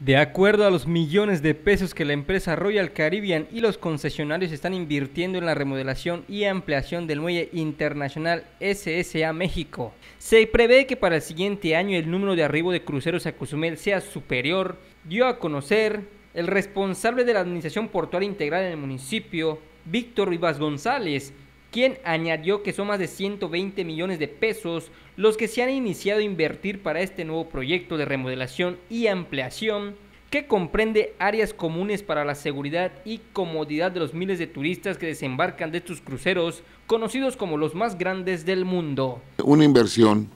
De acuerdo a los millones de pesos que la empresa Royal Caribbean y los concesionarios están invirtiendo en la remodelación y ampliación del muelle internacional SSA México, se prevé que para el siguiente año el número de arribo de cruceros a Cozumel sea superior, dio a conocer el responsable de la Administración Portuaria Integral en el municipio, Víctor Rivas González, quien añadió que son más de 120 millones de pesos los que se han iniciado a invertir para este nuevo proyecto de remodelación y ampliación que comprende áreas comunes para la seguridad y comodidad de los miles de turistas que desembarcan de estos cruceros, conocidos como los más grandes del mundo. Una inversión,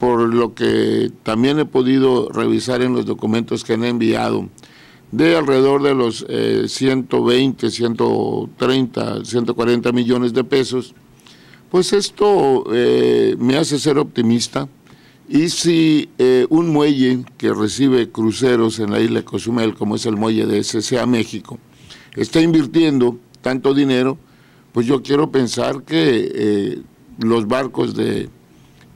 por lo que también he podido revisar en los documentos que han enviado, de alrededor de los 120, 130, 140 millones de pesos, pues esto eh, me hace ser optimista. Y si eh, un muelle que recibe cruceros en la isla de Cozumel, como es el muelle de SCA México, está invirtiendo tanto dinero, pues yo quiero pensar que eh, los barcos de,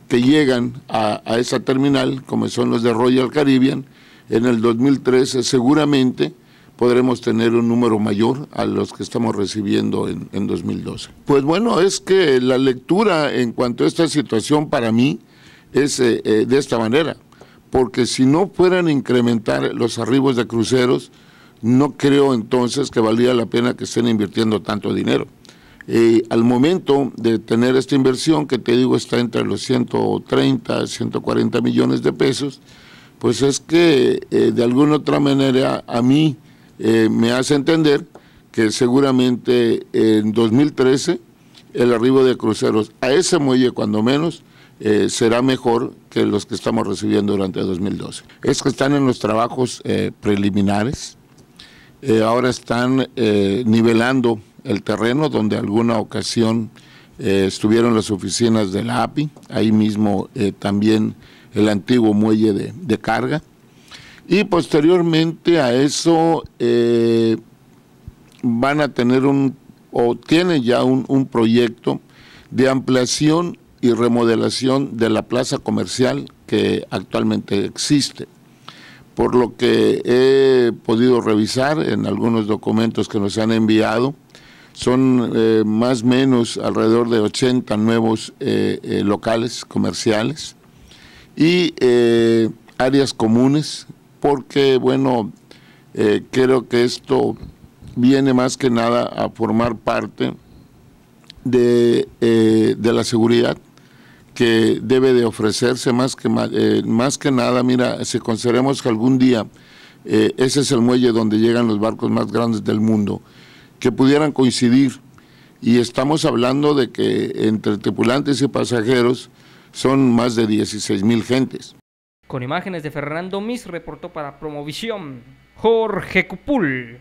que llegan a esa terminal, como son los de Royal Caribbean, en el 2013 seguramente podremos tener un número mayor a los que estamos recibiendo en, 2012. Pues bueno, es que la lectura en cuanto a esta situación para mí es eh, eh, de esta manera, porque si no fueran incrementar los arribos de cruceros, no creo entonces que valía la pena que estén invirtiendo tanto dinero. Eh, al momento de tener esta inversión, que te digo está entre los 130, 140 millones de pesos, pues es que eh, de alguna otra manera a mí eh, me hace entender que seguramente en 2013 el arribo de cruceros a ese muelle cuando menos eh, será mejor que los que estamos recibiendo durante 2012. Es que están en los trabajos preliminares, ahora están nivelando el terreno donde alguna ocasión estuvieron las oficinas de la API, ahí mismo también el antiguo muelle de, carga. Y posteriormente a eso eh, van a tener un, o tienen ya un, proyecto de ampliación y remodelación de la plaza comercial que actualmente existe. Por lo que he podido revisar en algunos documentos que nos han enviado, son eh, más o menos alrededor de 80 nuevos eh, locales comerciales y eh, áreas comunes, porque bueno, eh, creo que esto viene más que nada a formar parte de, eh, la seguridad que debe de ofrecerse más que, más que nada, mira, si consideremos que algún día ese es el muelle donde llegan los barcos más grandes del mundo, que pudieran coincidir y estamos hablando de que entre tripulantes y pasajeros son más de 16.000 mil gentes. Con imágenes de Fernando Mis, reportó para Promovisión Jorge Cupul.